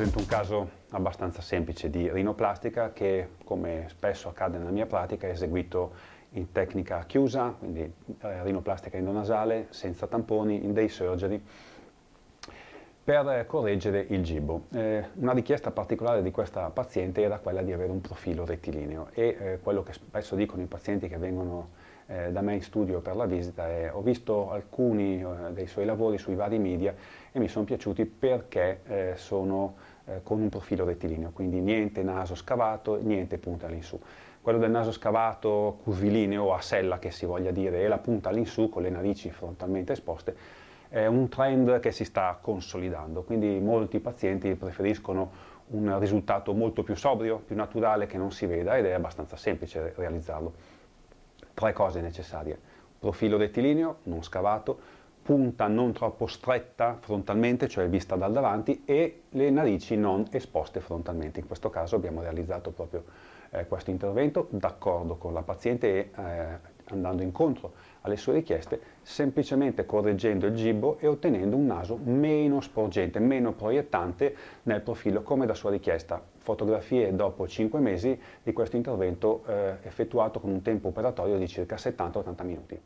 presento un caso abbastanza semplice di rinoplastica che, come spesso accade nella mia pratica, è eseguito in tecnica chiusa, quindi eh, rinoplastica endonasale, senza tamponi, in day surgery, per correggere il gibo. Eh, una richiesta particolare di questa paziente era quella di avere un profilo rettilineo e eh, quello che spesso dicono i pazienti che vengono eh, da me in studio per la visita è ho visto alcuni eh, dei suoi lavori sui vari media e mi sono piaciuti perché eh, sono eh, con un profilo rettilineo, quindi niente naso scavato, niente punta all'insù. Quello del naso scavato curvilineo a sella che si voglia dire e la punta all'insù con le narici frontalmente esposte è un trend che si sta consolidando, quindi molti pazienti preferiscono un risultato molto più sobrio, più naturale, che non si veda ed è abbastanza semplice realizzarlo. Tre cose necessarie. Profilo rettilineo, non scavato, punta non troppo stretta frontalmente, cioè vista dal davanti, e le narici non esposte frontalmente. In questo caso abbiamo realizzato proprio eh, questo intervento d'accordo con la paziente e eh, andando incontro alle sue richieste, semplicemente correggendo il gibbo e ottenendo un naso meno sporgente, meno proiettante nel profilo come da sua richiesta. Fotografie dopo 5 mesi di questo intervento eh, effettuato con un tempo operatorio di circa 70-80 minuti.